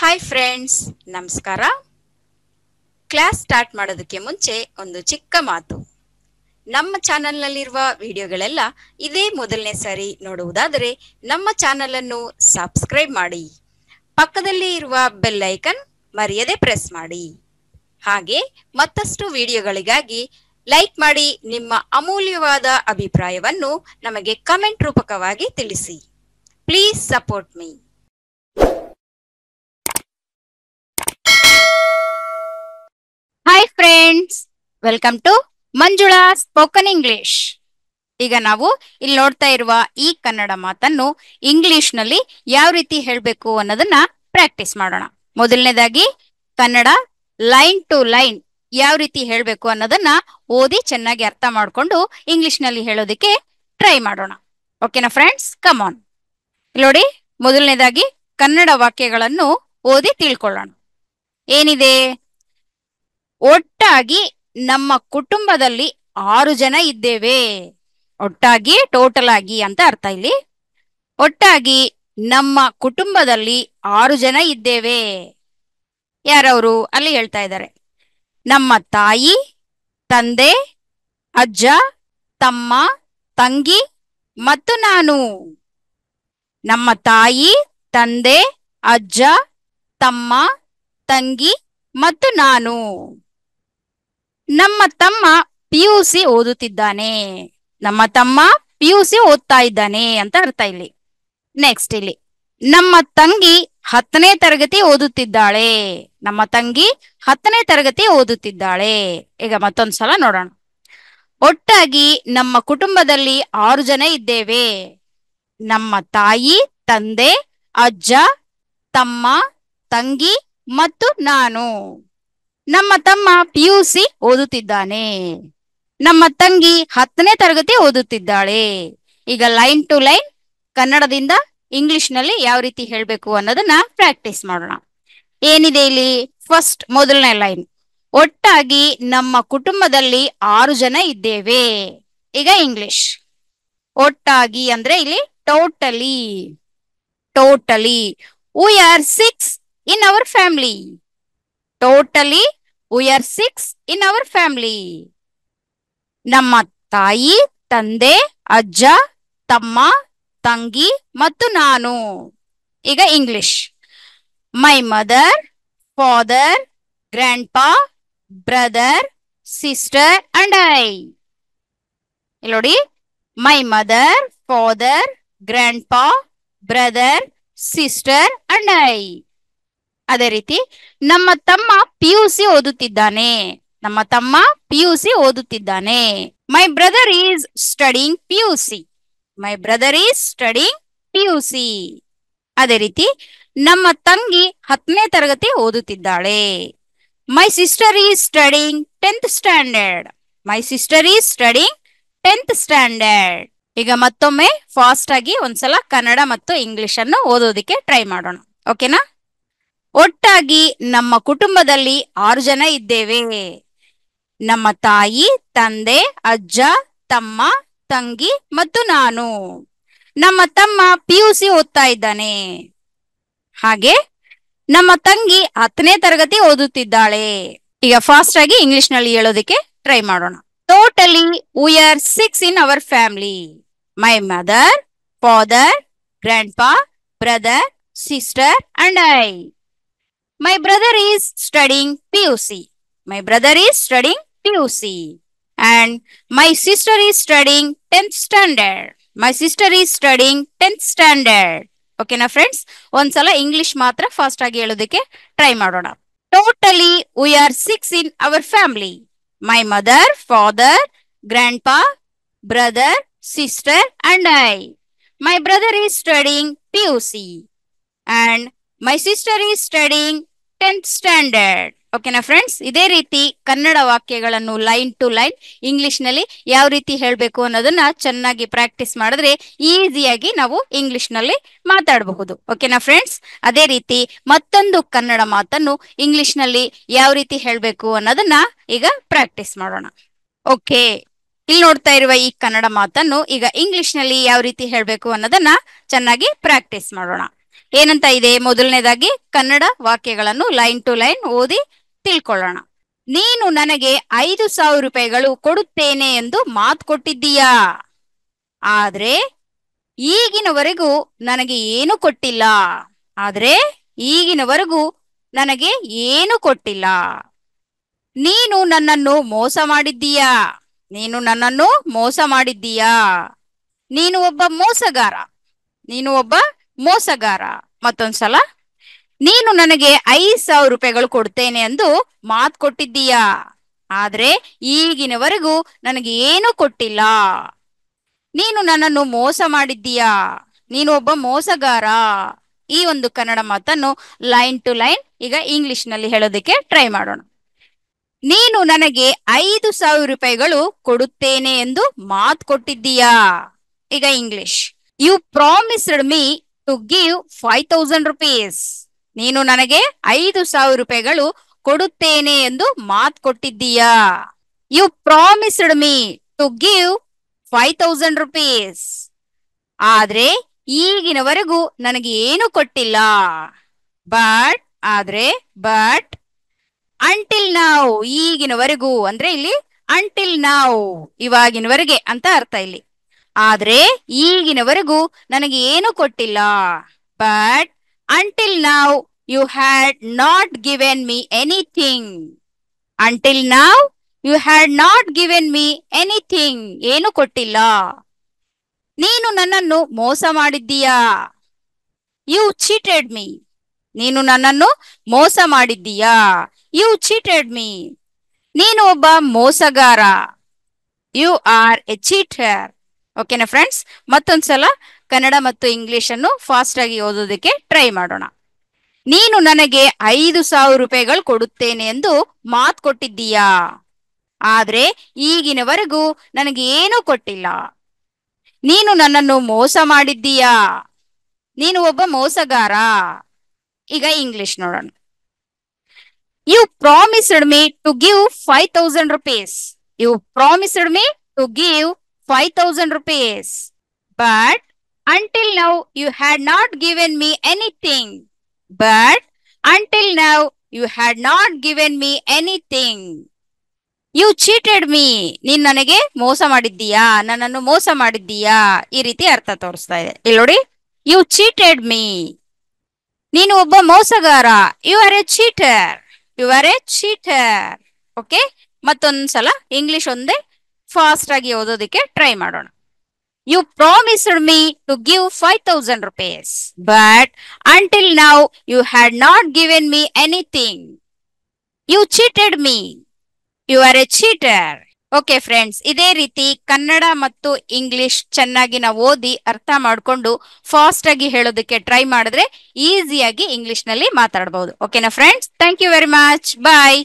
Hi friends ನಮಸ್ಕಾರ class start ಮಾಡೋದಕ್ಕೆ ಮುಂಚೆ ಒಂದು ಚಿಕ್ಕ ಮಾತು ನಮ್ಮ ಚಾನೆಲ್ನಲ್ಲಿರುವ ವಿಡಿಯೋಗಳೆಲ್ಲ ಇದೇ ಮೊದಲನೇ ಸಾರಿ ನೋಡುವುದಾದರೆ ನಮ್ಮ ಚಾನಲನ್ನು ಸಬ್ಸ್ಕ್ರೈಬ್ ಮಾಡಿ ಪಕ್ಕದಲ್ಲಿ ಇರುವ ಬೆಲ್ ಐಕನ್ ಮರೆಯದೆ ಪ್ರೆಸ್ ಮಾಡಿ ಹಾಗೆ ಮತ್ತಷ್ಟು ವಿಡಿಯೋಗಳಿಗಾಗಿ ಲೈಕ್ ಮಾಡಿ ನಿಮ್ಮ ಅಮೂಲ್ಯವಾದ ಅಭಿಪ್ರಾಯವನ್ನು ನಮಗೆ ಕಮೆಂಟ್ ರೂಪಕವಾಗಿ ತಿಳಿಸಿ please support me hi friends welcome to Manjula spoken English ಈಗ ನಾವು ಇಲ್ಲಿ ನೋಡ್ತಾ ಇರುವ ಈ ಕನ್ನಡ ಮಾತನ್ನು ಇಂಗ್ಲಿಷ್ ನಲ್ಲಿ ಯಾವ ರೀತಿ ಹೇಳಬೇಕು ಅನ್ನೋದನ್ನ ಪ್ರಾಕ್ಟೀಸ್ ಮಾಡೋಣ ಮೊದಲನೇದಾಗಿ ಕನ್ನಡ ಲೈನ್ ಟು ಲೈನ್ ಯಾವ ರೀತಿ ಹೇಳಬೇಕು ಅನ್ನೋದನ್ನ ಓದಿ ಚೆನ್ನಾಗಿ ಅರ್ಥ ಮಾಡ್ಕೊಂಡು ಇಂಗ್ಲಿಷ್ ನಲ್ಲಿ ಹೇಳೋದಕ್ಕೆ ಟ್ರೈ ಮಾಡೋಣ ಓಕೆನಾ ಫ್ರೆಂಡ್ಸ್ ಕಮ್ ಆನ್ ನೋಡಿ ಮೊದಲನೇದಾಗಿ ಕನ್ನಡ ವಾಕ್ಯಗಳನ್ನು ಓದಿ ತಿಳ್ಕೊಳ್ಳೋಣ ಏನಿದೆ ಒಟ್ಟಾಗಿ ನಮ್ಮ ಕುಟುಂಬದಲ್ಲಿ ಆರು ಜನ ಇದ್ದೇವೆ ಒಟ್ಟಾಗಿ ಟೋಟಲ್ ಆಗಿ ಅಂತ ಅರ್ಥ ಇಲ್ಲಿ ಒಟ್ಟಾಗಿ ನಮ್ಮ ಕುಟುಂಬದಲ್ಲಿ ಆರು ಜನ ಇದ್ದೇವೆ ಯಾರವರು ಅಲ್ಲಿ ಹೇಳ್ತಾ ಇದ್ದಾರೆ ನಮ್ಮ ತಾಯಿ ತಂದೆ ಅಜ್ಜ ತಮ್ಮ ತಂಗಿ ಮತ್ತು ನಾನು ನಮ್ಮ ತಾಯಿ ತಂದೆ ಅಜ್ಜ ತಮ್ಮ ತಂಗಿ ಮತ್ತು ನಾನು ನಮ್ಮ ತಮ್ಮ ಪಿಯುಸಿ ಓದುತ್ತಿದ್ದಾನೆ ನಮ್ಮ ತಮ್ಮ ಪಿಯುಸಿ ಓದ್ತಾ ಇದ್ದಾನೆ ಅಂತ ಅರ್ಥ ಇಲ್ಲಿ ನೆಕ್ಸ್ಟ್ ಇಲ್ಲಿ ನಮ್ಮ ತಂಗಿ ಹತ್ತನೇ ತರಗತಿ ಓದುತ್ತಿದ್ದಾಳೆ ನಮ್ಮ ತಂಗಿ ಹತ್ತನೇ ತರಗತಿ ಓದುತ್ತಿದ್ದಾಳೆ ಈಗ ಮತ್ತೊಂದ್ಸಲ ನೋಡೋಣ ಒಟ್ಟಾಗಿ ನಮ್ಮ ಕುಟುಂಬದಲ್ಲಿ ಆರು ಜನ ಇದ್ದೇವೆ ನಮ್ಮ ತಾಯಿ ತಂದೆ ಅಜ್ಜ ತಮ್ಮ ತಂಗಿ ಮತ್ತು ನಾನು ನಮ್ಮ ತಮ್ಮ ಪಿ ಯು ಸಿ ಓದುತ್ತಿದ್ದಾನೆ ನಮ್ಮ ತಂಗಿ ಹತ್ತನೇ ತರಗತಿ ಓದುತ್ತಿದ್ದಾಳೆ ಈಗ ಲೈನ್ ಟು ಲೈನ್ ಕನ್ನಡದಿಂದ ಇಂಗ್ಲಿಷ್ ನಲ್ಲಿ ಯಾವ ರೀತಿ ಹೇಳ್ಬೇಕು ಅನ್ನೋದನ್ನ ಪ್ರಾಕ್ಟೀಸ್ ಮಾಡೋಣ ಏನಿದೆ ಇಲ್ಲಿ ಫಸ್ಟ್ ಮೊದಲನೇ ಲೈನ್ ಒಟ್ಟಾಗಿ ನಮ್ಮ ಕುಟುಂಬದಲ್ಲಿ ಆರು ಜನ ಇದ್ದೇವೆ ಈಗ ಇಂಗ್ಲಿಷ್ ಒಟ್ಟಾಗಿ ಅಂದ್ರೆ ಇಲ್ಲಿ totally totally we are six in our family totally we are six in our family ನಮ್ಮ ತಾಯಿ ತಂದೆ ಅಜ್ಜ ತಮ್ಮ ತಂಗಿ ಮತ್ತು ನಾನು ಈಗ English my mother father grandpa, ಪಾ ಬ್ರದರ್ ಸಿಸ್ಟರ್ ಅಂಡ್ ಇಲ್ಲಿ ನೋಡಿ my mother father grandpa brother sister and I ಅದೇ ರೀತಿ ನಮ್ಮ ತಮ್ಮ ಪಿ ಯು ಸಿ ಓದುತ್ತಿದ್ದಾನೆ ನಮ್ಮ ತಮ್ಮ ಪಿ ಯು ಸಿ ಓದುತ್ತಿದ್ದಾನೆ my brother is studying P C my brother is studying P C ಅದೇ ರೀತಿ ನಮ್ಮ ತಂಗಿ ಹತ್ತನೇ ತರಗತಿ ಓದುತ್ತಿದ್ದಾಳೆ my sister is studying tenth standard my sister is studying tenth standard ಈಗ ಮತ್ತೊಮ್ಮೆ ಫಾಸ್ಟ್ ಆಗಿ ಒಂದ್ಸಲ ಕನ್ನಡ ಮತ್ತು ಇಂಗ್ಲಿಷ್ ಅನ್ನು ಓದೋದಕ್ಕೆ ಟ್ರೈ ಮಾಡೋಣ ಓಕೆನಾ ಒಟ್ಟಾಗಿ ನಮ್ಮ ಕುಟುಂಬದಲ್ಲಿ ಆರು ಜನ ಇದ್ದೇವೆ ನಮ್ಮ ತಾಯಿ ತಂದೆ ಅಜ್ಜ ತಮ್ಮ ತಂಗಿ ಮತ್ತು ನಾನು ನಮ್ಮ ತಮ್ಮ ಪಿ ಯು ಸಿ ಓದ್ತಾ ಇದ್ದಾನೆ ಹಾಗೆ ನಮ್ಮ ತಂಗಿ ಹತ್ತನೇ ತರಗತಿ ಓದುತ್ತಿದ್ದಾಳೆ ಈಗ ಫಾಸ್ಟ್ ಆಗಿ ಇಂಗ್ಲಿಷ್ ನಲ್ಲಿ ಹೇಳೋದಕ್ಕೆ ಟ್ರೈ ಮಾಡೋಣ totally we are six in our family my mother father grandpa brother sister and I my brother is studying P U C my brother is studying P U C and my sister is studying tenth standard my sister is studying tenth standard ಓಕೆನಾ friends ಒಂದ್ಸಲ English ಮಾತ್ರ fast ಆಗಿ ಹೇಳೋದಕ್ಕೆ try ಮಾಡೋಣ totally we are six in our family my mother father grandpa brother sister and I my brother is studying P U C and my sister is studying tenth standard ಓಕೆನಾ friends ಇದೇ ರೀತಿ ಕನ್ನಡ ವಾಕ್ಯಗಳನ್ನು line to line English ನಲ್ಲಿ ಯಾವ ರೀತಿ ಹೇಳಬೇಕು ಅನ್ನೋದನ್ನ ಚೆನ್ನಾಗಿ ಪ್ರಾಕ್ಟೀಸ್ ಮಾಡಿದ್ರೆ ಈಸಿಯಾಗಿ ನಾವು ಇಂಗ್ಲಿಷ್ ನಲ್ಲಿ ಮಾತಾಡಬಹುದು ಓಕೆನಾ ಫ್ರೆಂಡ್ಸ್ ಅದೇ ರೀತಿ ಮತ್ತೊಂದು ಕನ್ನಡ ಮಾತನ್ನು ಇಂಗ್ಲಿಷ್ ನಲ್ಲಿ ಯಾವ ರೀತಿ ಹೇಳಬೇಕು ಅನ್ನೋದನ್ನ ಈಗ ಪ್ರಾಕ್ಟೀಸ್ ಮಾಡೋಣ ಓಕೆ ಇಲ್ಲಿ ನೋಡ್ತಾ ಇರುವ ಈ ಕನ್ನಡ ಮಾತನ್ನು ಈಗ ಇಂಗ್ಲಿಷ್ ನಲ್ಲಿ ಯಾವ ರೀತಿ ಹೇಳಬೇಕು ಅನ್ನೋದನ್ನ ಚೆನ್ನಾಗಿ ಪ್ರಾಕ್ಟೀಸ್ ಮಾಡೋಣ ಏನಂತ ಇದೆ ಮೊದಲನೇದಾಗಿ ಕನ್ನಡ ವಾಕ್ಯಗಳನ್ನು ಲೈನ್ ಟು ಲೈನ್ ಓದಿ ತಿಳ್ಕೊಳ್ಳೋಣ ನೀನು ನನಗೆ ಐದು ಸಾವಿರ ರೂಪಾಯಿಗಳು ಕೊಡುತ್ತೇನೆ ಎಂದು ಮಾತು ಕೊಟ್ಟಿದ್ದೀಯಾ ಆದ್ರೆ ಈಗಿನವರೆಗೂ ನನಗೆ ಏನು ಕೊಟ್ಟಿಲ್ಲ ಆದ್ರೆ ಈಗಿನವರೆಗೂ ನನಗೆ ಏನು ಕೊಟ್ಟಿಲ್ಲ ನೀನು ನನ್ನನ್ನು ಮೋಸ ಮಾಡಿದ್ದೀಯಾ ನೀನು ನನ್ನನ್ನು ಮೋಸ ಮಾಡಿದ್ದೀಯಾ ನೀನು ಒಬ್ಬ ಮೋಸಗಾರ ನೀನು ಒಬ್ಬ ಮೋಸಗಾರ ಮತ್ತೊಂದ್ಸಲ ನೀನು ನನಗೆ ಐದು ಸಾವಿರ ರೂಪಾಯಿಗಳು ಕೊಡ್ತೇನೆ ಎಂದು ಮಾತು ಕೊಟ್ಟಿದ್ದೀಯಾ ಆದ್ರೆ ಈಗಿನವರೆಗೂ ನನಗೆ ಏನು ಕೊಟ್ಟಿಲ್ಲ ನೀನು ನನ್ನನ್ನು ಮೋಸ ಮಾಡಿದ್ದೀಯಾ ನೀನು ಒಬ್ಬ ಮೋಸಗಾರ ಈ ಒಂದು ಕನ್ನಡ ಮಾತನ್ನು ಲೈನ್ ಟು ಲೈನ್ ಈಗ ಇಂಗ್ಲಿಷ್ ನಲ್ಲಿ ಹೇಳೋದಕ್ಕೆ ಟ್ರೈ ಮಾಡೋಣ ನೀನು ನನಗೆ ಐದು ಸಾವಿರ ರೂಪಾಯಿಗಳು ಕೊಡುತ್ತೇನೆ ಎಂದು ಮಾತು ಕೊಟ್ಟಿದ್ದೀಯಾ ಈಗ English you promised me to give five thousand rupees ನೀನು ನನಗೆ ಐದು ಸಾವಿರ ರೂಪಾಯಿಗಳು ಕೊಡುತ್ತೇನೆ ಎಂದು ಮಾತ್ ಕೊಟ್ಟಿದ್ದೀಯಾ you promised me to give five thousand rupees ಆದ್ರೆ ಈಗಿನವರೆಗೂ ನನಗೆ ಏನು ಕೊಟ್ಟಿಲ್ಲ ಬಟ್ ಆದ್ರೆ ಬಟ್ ಅಂಟಿಲ್ ನಾವು ಈಗಿನವರೆಗೂ ಅಂದ್ರೆ ಇಲ್ಲಿ ಅಂಟಿಲ್ ನಾವು ಇವಾಗಿನವರೆಗೆ ಅಂತ ಅರ್ಥ ಇಲ್ಲಿ ಆದ್ರೆ ಈಗಿನವರೆಗೂ ನನಗೆ ಏನು ಕೊಟ್ಟಿಲ್ಲ but until now you had not given me anything until now you had not given me anything ಏನು ಕೊಟ್ಟಿಲ್ಲ ನೀನು ನನ್ನನ್ನು ಮೋಸ ಮಾಡಿದ್ದೀಯಾ ಯು ಚೀಟೆಡ್ ಮೀ ನೀನು ನನ್ನನ್ನು ಮೋಸ ಮಾಡಿದ್ದೀಯಾ ಯು ಚೀಟೆಡ್ ಮೀ ನೀನು ಒಬ್ಬ ಮೋಸಗಾರ ಯು ಆರ್ ಎ ಚೀಟರ್ ಓಕೆನಾ ಫ್ರೆಂಡ್ಸ್ ಮತ್ತೊಂದ್ಸಲ ಕನ್ನಡ ಮತ್ತು ಇಂಗ್ಲಿಷ್ ಅನ್ನು ಫಾಸ್ಟ್ ಆಗಿ ಓದೋದಕ್ಕೆ ಟ್ರೈ ಮಾಡೋಣ ನೀನು ನನಗೆ ಐದು ಸಾವಿರ ರೂಪಾಯಿಗಳು ಕೊಡುತ್ತೇನೆ ಎಂದು ಮಾತು ಕೊಟ್ಟಿದ್ದೀಯಾ ಆದ್ರೆ ಈಗಿನವರೆಗೂ ನನಗೆ ಏನೂ ಕೊಟ್ಟಿಲ್ಲ ನೀನು ನನ್ನನ್ನು ಮೋಸ ಮಾಡಿದ್ದೀಯಾ ನೀನು ಒಬ್ಬ ಮೋಸಗಾರ ಈಗ ಇಂಗ್ಲಿಷ್ ನೋಡೋಣ you promised me to give five thousand rupees you promised me to give 5000 rupees. But until now you had not given me anything. But until now you had not given me anything. You cheated me ನೀನ್ ನನಗೆ ಮೋಸ ಮಾಡಿದ್ದೀಯಾ ನನ್ನನ್ನು ಮೋಸ ಮಾಡಿದ್ದೀಯಾ ಈ ರೀತಿ ಅರ್ಥ ತೋರಿಸ್ತಾ ಇದೆ ಇಲ್ಲಿ ನೋಡಿ ಯು ಚೀಟೆಡ್ ಮೀ ನೀನು ಒಬ್ಬ ಮೋಸಗಾರ you are a cheater you are a cheater okay ಮತ್ತೊಂದ್ಸಲ ಇಂಗ್ಲಿಷ್ ಒಂದೇ ಫಾಸ್ಟ್ ಆಗಿ ಓದೋದಕ್ಕೆ ಟ್ರೈ ಮಾಡೋಣ you promised me to give five thousand rupees but until now you had not given me anything you cheated me you are a cheater okay friends ಇದೇ ರೀತಿ ಕನ್ನಡ ಮತ್ತು English ಚೆನ್ನಾಗಿ ನಾವು ಓದಿ ಅರ್ಥ ಮಾಡಿಕೊಂಡು ಫಾಸ್ಟ್ ಆಗಿ ಹೇಳೋದಕ್ಕೆ ಟ್ರೈ ಮಾಡಿದ್ರೆ ಈಸಿಯಾಗಿ ಇಂಗ್ಲಿಷ್ ನಲ್ಲಿ ಮಾತಾಡಬಹುದು ಓಕೆನಾ friends thank you very much bye